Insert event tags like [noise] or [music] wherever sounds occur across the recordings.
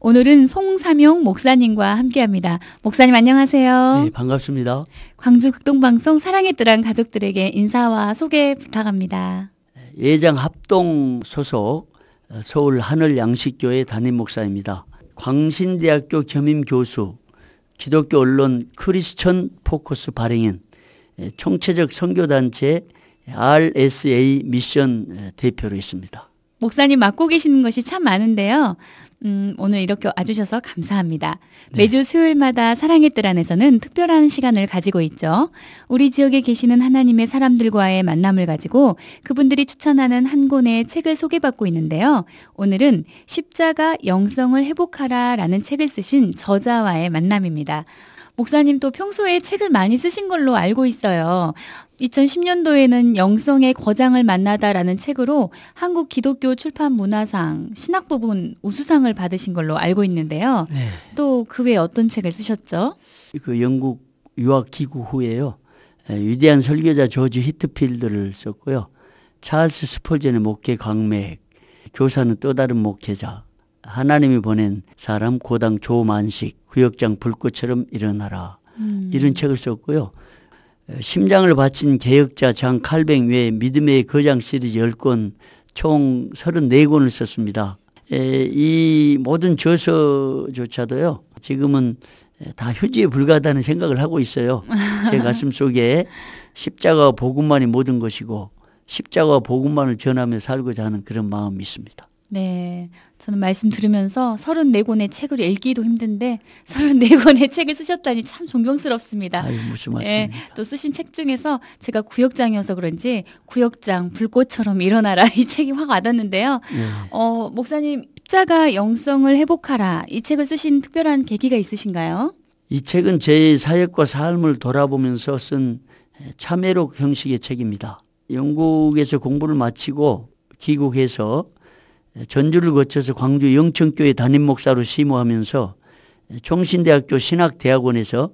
오늘은 송삼용 목사님과 함께합니다. 목사님 안녕하세요. 네, 반갑습니다. 광주 극동방송 사랑의 뜨란 가족들에게 인사와 소개 부탁합니다. 예장 합동 소속 어, 서울 하늘 양식교회 담임 목사입니다. 광신대학교 겸임 교수, 기독교 언론 크리스천 포커스 발행인, 예, 총체적 선교단체 RSA 미션 예, 대표로 있습니다. 목사님 맡고 계시는 것이 참 많은데요. 음, 오늘 이렇게 와주셔서 감사합니다. 네. 매주 수요일마다 사랑의 뜰 안에서는 특별한 시간을 가지고 있죠. 우리 지역에 계시는 하나님의 사람들과의 만남을 가지고 그분들이 추천하는 한 권의 책을 소개받고 있는데요. 오늘은 십자가 영성을 회복하라 라는 책을 쓰신 저자와의 만남입니다. 목사님 또 평소에 책을 많이 쓰신 걸로 알고 있어요. 2010년도에는 영성의 거장을 만나다라는 책으로 한국 기독교 출판 문화상 신학 부분 우수상을 받으신 걸로 알고 있는데요. 네. 또그 외 어떤 책을 쓰셨죠? 그 영국 유학 기구 후에요. 위대한 설교자 조지 히트필드를 썼고요. 찰스 스폴젠의 목회 강맥, 교사는 또 다른 목회자, 하나님이 보낸 사람 고당 조만식 구역장 불꽃처럼 일어나라 음. 이런 책을 썼고요. 심장을 바친 개혁자 장 칼뱅 외에 믿음의 거장 시리즈 10권 총 34권을 썼습니다. 에, 이 모든 저서조차도요. 지금은 다 휴지에 불과하다는 생각을 하고 있어요. 제 [laughs] 가슴 속에 십자가 복음만이 모든 것이고 십자가 복음만을 전하며 살고자 하는 그런 마음이 있습니다. 네. 저는 말씀 들으면서 34권의 책을 읽기도 힘든데 34권의 [laughs] 책을 쓰셨다니 참 존경스럽습니다. 아유, 무슨 네. 말씀입니까? 네, 또 쓰신 책 중에서 제가 구역장이어서 그런지 구역장 불꽃처럼 일어나라 [laughs] 이 책이 확 와닿는데요. 네. 어, 목사님 십자가 영성을 회복하라 이 책을 쓰신 특별한 계기가 있으신가요? 이 책은 제 사역과 삶을 돌아보면서 쓴 참회록 형식의 책입니다. 영국에서 공부를 마치고 귀국해서 전주를 거쳐서 광주 영천교회 담임 목사로 심호하면서 총신대학교 신학대학원에서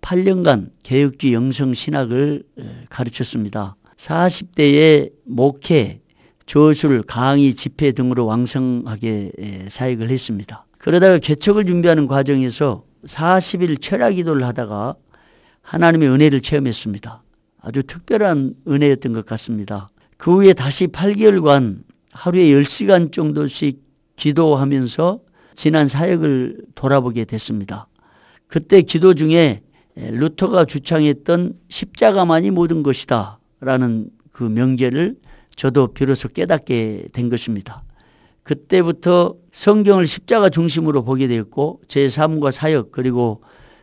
8년간 개혁주의 영성 신학을 어, 가르쳤습니다. 40대에 목회, 저술 강의, 집회 등으로 왕성하게 사역을 했습니다. 그러다가 개척을 준비하는 과정에서 40일 철학 기도를 하다가 하나님의 은혜를 체험했습니다. 아주 특별한 은혜였던 것 같습니다. 그 후에 다시 8개월간 하루에 10시간 정도씩 기도하면서 지난 사역을 돌아보게 됐습니다. 그때 기도 중에 루터가 주창했던 십자가만이 모든 것이다 라는 그 명제를 저도 비로소 깨닫게 된 것입니다. 그때부터 성경을 십자가 중심으로 보게 되었고 제 삶과 사역 그리고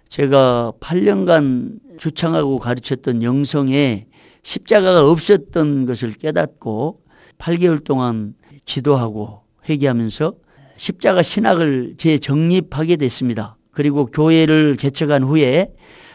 제가 8년간 주창하고 가르쳤던 영성에 십자가가 없었던 것을 깨닫고 8개월 동안 기도하고 회개하면서 십자가 신학을 재정립하게 됐습니다. 그리고 교회를 개척한 후에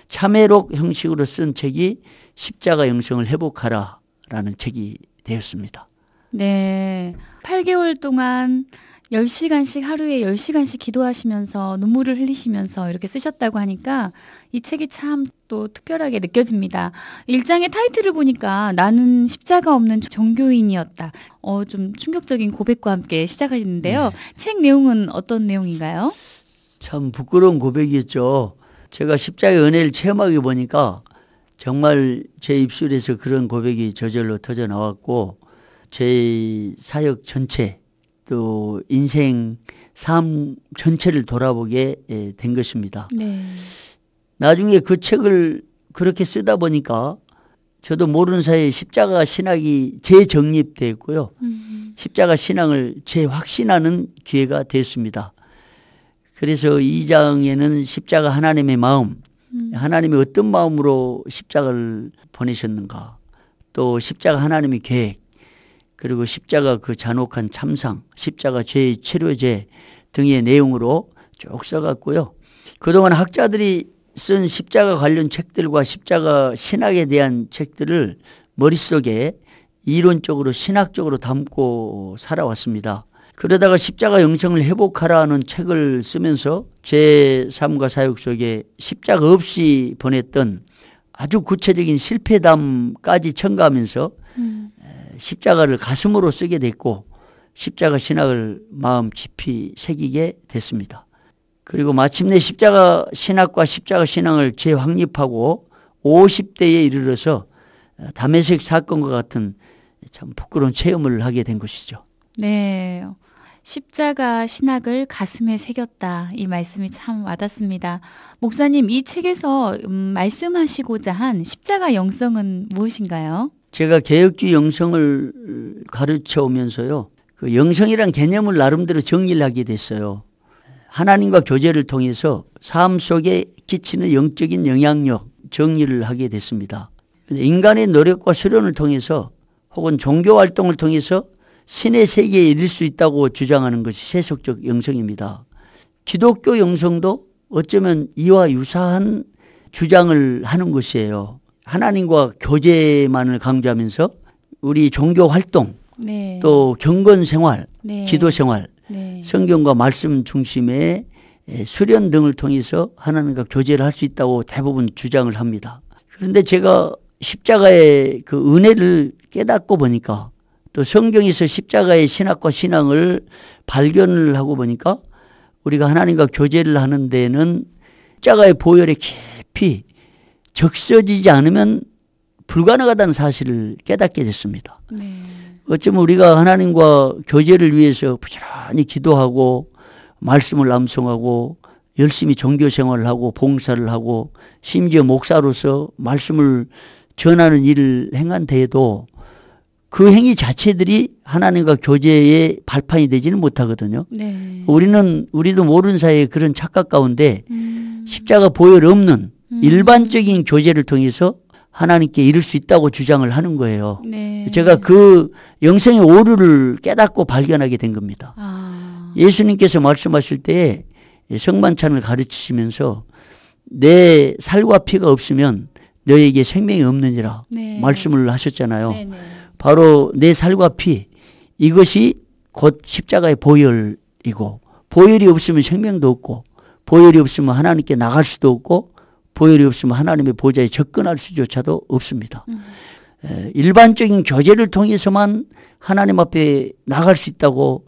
참회록 형식으로 쓴 책이 십자가 영성을 회복하라 라는 책이 되었습니다. 네. 8개월 동안 10시간씩 하루에 10시간씩 기도하시면서 눈물을 흘리시면서 이렇게 쓰셨다고 하니까 이 책이 참또 특별하게 느껴집니다. 일장의 타이틀을 보니까 나는 십자가 없는 종교인이었다. 어, 좀 충격적인 고백과 함께 시작하시는데요. 네. 책 내용은 어떤 내용인가요? 참 부끄러운 고백이었죠. 제가 십자의 은혜를 체험하게 보니까 정말 제 입술에서 그런 고백이 저절로 터져 나왔고 제 사역 전체 또 인생 삶 전체를 돌아보게 예, 된 것입니다. 네. 나중에 그 책을 그렇게 쓰다 보니까 저도 모르는 사이에 십자가 신학이 재정립됐고요. 음. 십자가 신앙을 재확신하는 기회가 됐습니다. 그래서 이장에는 십자가 하나님의 마음, 음. 하나님이 어떤 마음으로 십자가를 보내셨는가, 또 십자가 하나님의 계획, 그리고 십자가 그 잔혹한 참상, 십자가 죄의 치료제 등의 내용으로 쭉 써갔고요. 그동안 학자들이 쓴 십자가 관련 책들과 십자가 신학에 대한 책들을 머릿속에 이론적으로 신학적으로 담고 살아왔습니다. 그러다가 십자가 영성을 회복하라는 책을 쓰면서 제3과 사역 속에 십자가 없이 보냈던 아주 구체적인 실패담까지 첨가하면서 음. 십자가를 가슴으로 쓰게 됐고 십자가 신학을 마음 깊이 새기게 됐습니다. 그리고 마침내 십자가 신학과 십자가 신앙을 재확립하고 50대에 이르러서 담에색 어, 사건과 같은 참 부끄러운 체험을 하게 된 것이죠. 네. 십자가 신학을 가슴에 새겼다. 이 말씀이 참 와닿습니다. 목사님, 이 책에서 음, 말씀하시고자 한 십자가 영성은 무엇인가요? 제가 개혁주의 영성을 가르쳐 오면서요. 그 영성이란 개념을 나름대로 정리를 하게 됐어요. 하나님과 교제를 통해서 삶 속에 끼치는 영적인 영향력 정리를 하게 됐습니다. 인간의 노력과 수련을 통해서 혹은 종교 활동을 통해서 신의 세계에 이를 수 있다고 주장하는 것이 세속적 영성입니다. 기독교 영성도 어쩌면 이와 유사한 주장을 하는 것이에요. 하나님과 교제만을 강조하면서 우리 종교 활동, 네. 또 경건 생활, 네. 기도 생활, 네. 성경과 말씀 중심의 수련 등을 통해서 하나님과 교제를 할 수 있다고 대부분 주장을 합니다. 그런데 제가 십자가의 그 은혜를 깨닫고 보니까 또 성경에서 십자가의 신학과 신앙을 발견을 하고 보니까 우리가 하나님과 교제를 하는 데에는 십자가의 보혈에 깊이 적셔지지 않으면 불가능하다는 사실을 깨닫게 됐습니다. 네. 어쩌면 우리가 하나님과 교제를 위해서 부지런히 기도하고 말씀을 암송하고 열심히 종교 생활을 하고 봉사를 하고 심지어 목사로서 말씀을 전하는 일을 행한 데에도 그 행위 자체들이 하나님과 교제의 발판이 되지는 못하거든요. 네. 우리는 우리도 모르는 사이에 그런 착각 가운데 음. 십자가 보혈 없는 음. 일반적인 교제를 통해서 하나님께 이룰 수 있다고 주장을 하는 거예요. 네. 제가 그 영생의 오류를 깨닫고 발견하게 된 겁니다. 아. 예수님께서 말씀하실 때 성만찬을 가르치시면서 내 살과 피가 없으면 너에게 생명이 없느니라 네. 말씀을 하셨잖아요. 네네. 네. 바로 내 살과 피 이것이 곧 십자가의 보혈이고 보혈이 없으면 생명도 없고 보혈이 없으면 하나님께 나갈 수도 없고 보혈이 없으면 하나님의 보좌에 접근할 수조차도 없습니다. 음. 일반적인 교제를 통해서만 하나님 앞에 나갈 수 있다고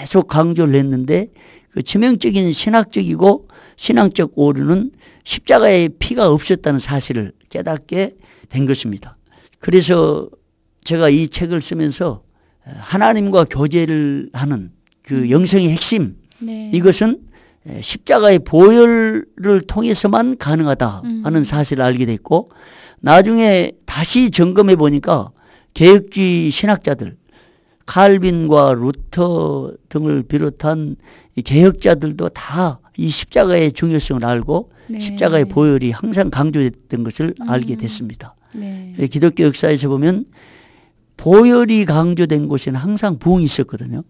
계속 강조를 했는데 그 치명적인 신학적이고 신앙적 오류는 십자가의 피가 없었다는 사실을 깨닫게 된 것입니다. 그래서 제가 이 책을 쓰면서 하나님과 교제를 하는 그 음. 영성의 핵심 네. 이것은 예, 십자가의 보혈을 통해서만 가능하다 하는 음. 사실을 알게 됐고 나중에 다시 점검해 보니까 개혁주의 신학자들 칼빈과 루터 등을 비롯한 개혁자들도 다 이 십자가의 중요성을 알고 네. 십자가의 보혈이 항상 강조됐던 것을 음. 알게 됐습니다. 네. 기독교 역사에서 보면 보혈이 강조된 곳에는 항상 부흥이 있었거든요.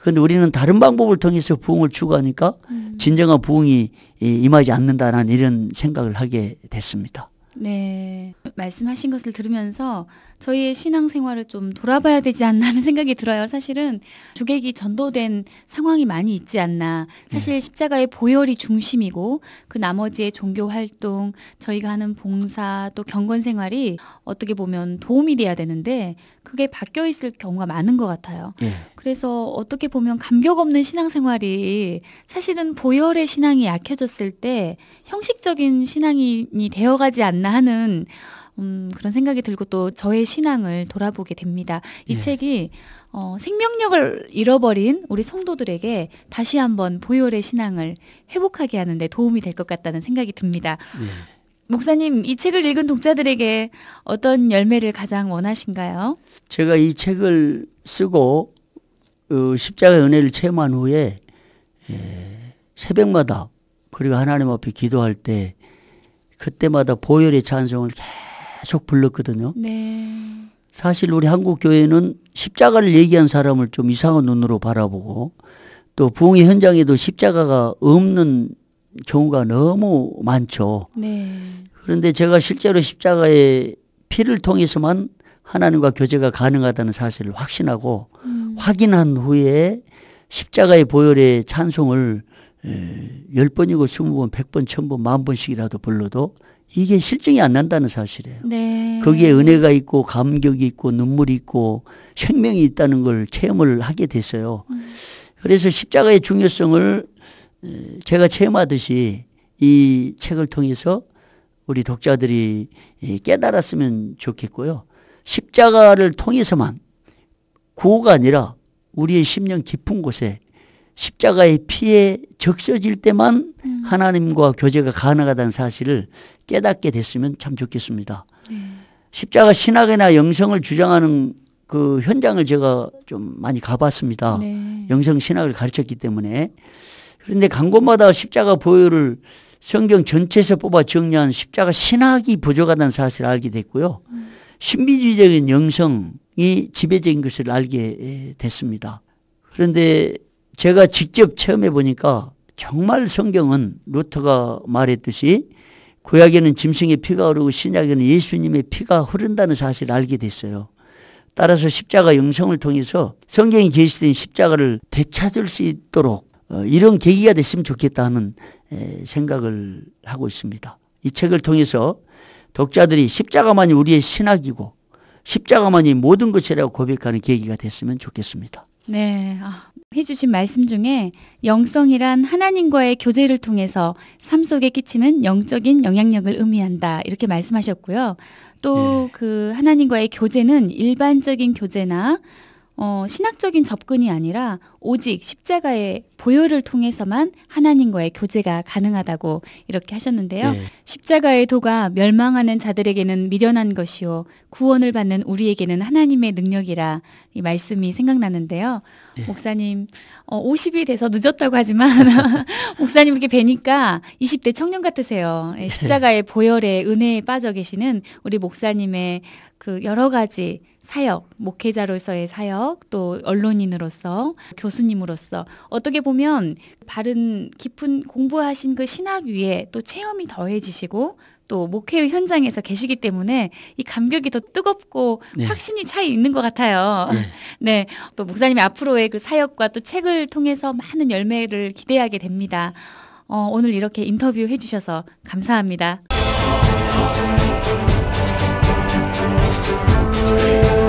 그런데 우리는 다른 방법을 통해서 부흥을 추구하니까 음. 진정한 부흥이 임하지 않는다라는 이런 생각을 하게 됐습니다. 네. 말씀하신 것을 들으면서 저희의 신앙생활을 좀 돌아봐야 되지 않나 하는 [laughs] 생각이 들어요. 사실은 주객이 전도된 상황이 많이 있지 않나. 네. 사실 네. 십자가의 보혈이 중심이고 그 나머지의 종교 활동, 저희가 하는 봉사 또 경건 생활이 어떻게 보면 도움이 돼야 되는데 그게 바뀌어 있을 경우가 많은 것 같아요. 네. 그래서 어떻게 보면 감격 없는 신앙생활이 사실은 보혈의 신앙이 약해졌을 때 형식적인 신앙이 되어가지 않나 하는 음, 그런 생각이 들고 또 저의 신앙을 돌아보게 됩니다. 이 예. 책이 어, 생명력을 잃어버린 우리 성도들에게 다시 한번 보혈의 신앙을 회복하게 하는데 도움이 될 것 같다는 생각이 듭니다. 예. 목사님, 이 책을 읽은 독자들에게 어떤 열매를 가장 원하신가요? 제가 이 책을 쓰고 어, 십자가 연애를 체험한 후에 에, 예, 새벽마다 그리고 하나님 앞에 기도할 때 그때마다 보혈의 찬송을 계속 계속 불렀거든요. 네. 사실 우리 한국 교회는 십자가를 얘기한 사람을 좀 이상한 눈으로 바라보고 또 부흥의 현장에도 십자가가 없는 경우가 너무 많죠. 네. 그런데 제가 실제로 십자가의 피를 통해서만 하나님과 교제가 가능하다는 사실을 확신하고 음. 확인한 후에 십자가의 보혈의 찬송을 1 0번이고2 0번1 0 0번1 0 0 0번 만번씩이라도 불러도 이게 실증이 안 난다는 사실이에요. 네. 거기에 은혜가 있고 감격이 있고 눈물이 있고 생명이 있다는 걸 체험을 하게 됐어요. 음. 그래서 십자가의 중요성을 제가 체험하듯이 이 책을 통해서 우리 독자들이 깨달았으면 좋겠고요. 십자가를 통해서만 구호가 아니라 우리의 심령 깊은 곳에 십자가의 피의 적셔질 때만 음. 하나님과 교제가 가능하다는 사실을 깨닫게 됐으면 참 좋겠습니다. 네. 십자가 신학이나 영성을 주장하는 그 현장을 제가 좀 많이 가봤습니다. 네. 영성 신학을 가르쳤기 때문에 그런데 간 곳마다 십자가 보혈을 성경 전체에서 뽑아 정리한 십자가 신학이 부족하다는 사실을 알게 됐고요. 음. 신비주의적인 영성이 지배적인 것을 알게 됐습니다. 그런데 제가 직접 체험해 보니까 정말 성경은 루터가 말했듯이 구약에는 짐승의 피가 흐르고 신약에는 예수님의 피가 흐른다는 사실을 알게 됐어요. 따라서 십자가 영성을 통해서 성경이 계시된 십자가를 되찾을 수 있도록 어, 이런 계기가 됐으면 좋겠다는 생각을 하고 있습니다. 이 책을 통해서 독자들이 십자가만이 우리의 신학이고 십자가만이 모든 것이라고 고백하는 계기가 됐으면 좋겠습니다. 네. 아, 해주신 말씀 중에 영성이란 하나님과의 교제를 통해서 삶 속에 끼치는 영적인 영향력을 의미한다 이렇게 말씀하셨고요. 또그 예. 네. 하나님과의 교제는 일반적인 교제나 어, 신학적인 접근이 아니라 오직 십자가의 보혈을 통해서만 하나님과의 교제가 가능하다고 이렇게 하셨는데요. 네. 십자가의 도가 멸망하는 자들에게는 미련한 것이요 구원을 받는 우리에게는 하나님의 능력이라 이 말씀이 생각나는데요. 네. 목사님 어, 50이 돼서 늦었다고 하지만 [laughs] 목사님 이렇게 뵈니까 20대 청년 같으세요. 예, 십자가의 보혈의 은혜에 빠져 계시는 우리 목사님의 그 여러 가지 사역, 목회자로서의 사역, 또 언론인으로서, 교수님으로서 어떻게 보면 바른 깊은 공부하신 그 신학 위에 또 체험이 더해지시고 또 목회 의 현장에서 계시기 때문에 이 감격이 더 뜨겁고 네. 확신이 차이 있는 것 같아요. 네. [laughs] 네. 또 목사님의 앞으로의 그 사역과 또 책을 통해서 많은 열매를 기대하게 됩니다. 어, 오늘 이렇게 인터뷰 해주셔서 감사합니다. Thank you.